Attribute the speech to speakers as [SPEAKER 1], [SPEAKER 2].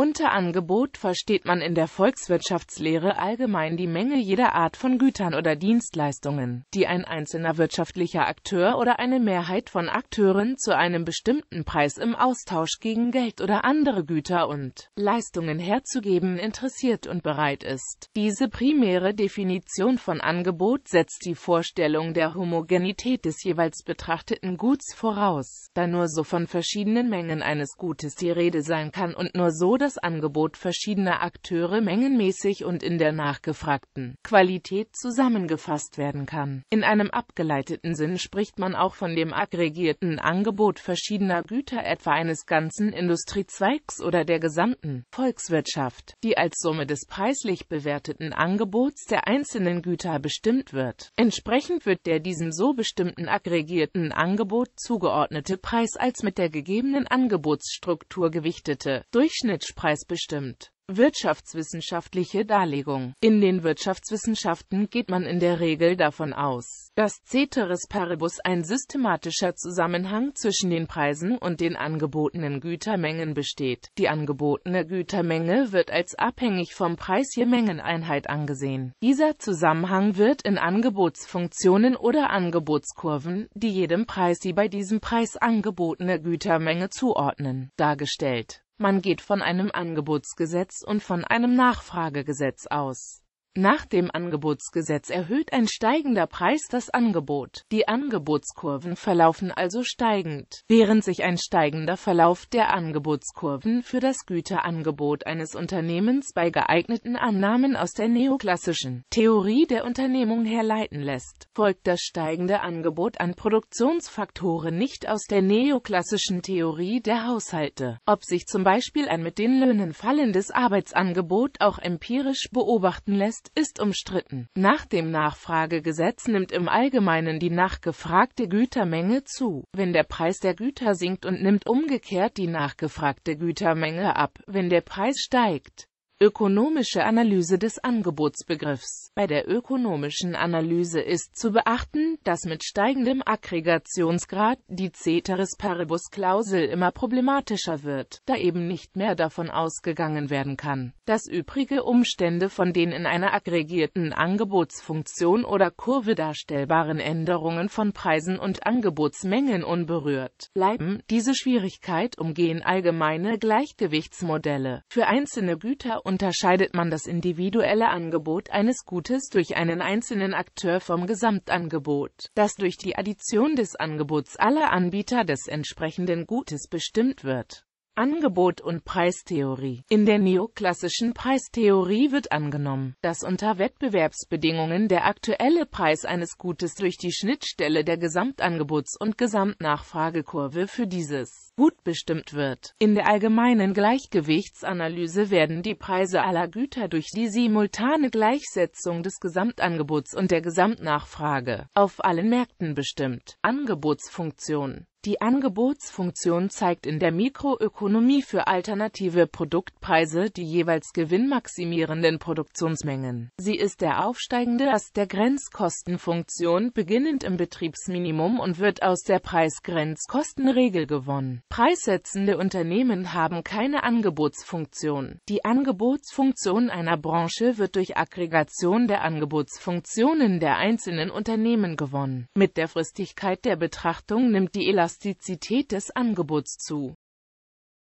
[SPEAKER 1] Unter Angebot versteht man in der Volkswirtschaftslehre allgemein die Menge jeder Art von Gütern oder Dienstleistungen, die ein einzelner wirtschaftlicher Akteur oder eine Mehrheit von Akteuren zu einem bestimmten Preis im Austausch gegen Geld oder andere Güter und Leistungen herzugeben interessiert und bereit ist. Diese primäre Definition von Angebot setzt die Vorstellung der Homogenität des jeweils betrachteten Guts voraus, da nur so von verschiedenen Mengen eines Gutes die Rede sein kann und nur so das Angebot verschiedener Akteure mengenmäßig und in der nachgefragten Qualität zusammengefasst werden kann. In einem abgeleiteten Sinn spricht man auch von dem aggregierten Angebot verschiedener Güter etwa eines ganzen Industriezweigs oder der gesamten Volkswirtschaft, die als Summe des preislich bewerteten Angebots der einzelnen Güter bestimmt wird. Entsprechend wird der diesem so bestimmten aggregierten Angebot zugeordnete Preis als mit der gegebenen Angebotsstruktur gewichtete Durchschnitt Nobelpreis bestimmt. Wirtschaftswissenschaftliche Darlegung In den Wirtschaftswissenschaften geht man in der Regel davon aus, dass Ceteris Paribus ein systematischer Zusammenhang zwischen den Preisen und den angebotenen Gütermengen besteht. Die angebotene Gütermenge wird als abhängig vom Preis je Mengeneinheit angesehen. Dieser Zusammenhang wird in Angebotsfunktionen oder Angebotskurven, die jedem Preis die bei diesem Preis angebotene Gütermenge zuordnen, dargestellt. Man geht von einem Angebotsgesetz und von einem Nachfragegesetz aus. Nach dem Angebotsgesetz erhöht ein steigender Preis das Angebot. Die Angebotskurven verlaufen also steigend, während sich ein steigender Verlauf der Angebotskurven für das Güterangebot eines Unternehmens bei geeigneten Annahmen aus der neoklassischen Theorie der Unternehmung herleiten lässt, folgt das steigende Angebot an Produktionsfaktoren nicht aus der neoklassischen Theorie der Haushalte. Ob sich zum Beispiel ein mit den Löhnen fallendes Arbeitsangebot auch empirisch beobachten lässt, ist, umstritten. Nach dem Nachfragegesetz nimmt im Allgemeinen die nachgefragte Gütermenge zu, wenn der Preis der Güter sinkt und nimmt umgekehrt die nachgefragte Gütermenge ab, wenn der Preis steigt. Ökonomische Analyse des Angebotsbegriffs Bei der ökonomischen Analyse ist zu beachten, dass mit steigendem Aggregationsgrad die Ceteris Paribus-Klausel immer problematischer wird, da eben nicht mehr davon ausgegangen werden kann, dass übrige Umstände von den in einer aggregierten Angebotsfunktion oder Kurve darstellbaren Änderungen von Preisen und Angebotsmengen unberührt bleiben. Diese Schwierigkeit umgehen allgemeine Gleichgewichtsmodelle für einzelne Güter unterscheidet man das individuelle Angebot eines Gutes durch einen einzelnen Akteur vom Gesamtangebot, das durch die Addition des Angebots aller Anbieter des entsprechenden Gutes bestimmt wird Angebot und Preistheorie In der neoklassischen Preistheorie wird angenommen, dass unter Wettbewerbsbedingungen der aktuelle Preis eines Gutes durch die Schnittstelle der Gesamtangebots- und Gesamtnachfragekurve für dieses Gut bestimmt wird. In der allgemeinen Gleichgewichtsanalyse werden die Preise aller Güter durch die simultane Gleichsetzung des Gesamtangebots und der Gesamtnachfrage auf allen Märkten bestimmt. Angebotsfunktion die Angebotsfunktion zeigt in der Mikroökonomie für alternative Produktpreise die jeweils gewinnmaximierenden Produktionsmengen. Sie ist der aufsteigende Ast der Grenzkostenfunktion, beginnend im Betriebsminimum und wird aus der Preisgrenzkostenregel gewonnen. Preissetzende Unternehmen haben keine Angebotsfunktion. Die Angebotsfunktion einer Branche wird durch Aggregation der Angebotsfunktionen der einzelnen Unternehmen gewonnen. Mit der Fristigkeit der Betrachtung nimmt die Elastik Elastizität des Angebots zu.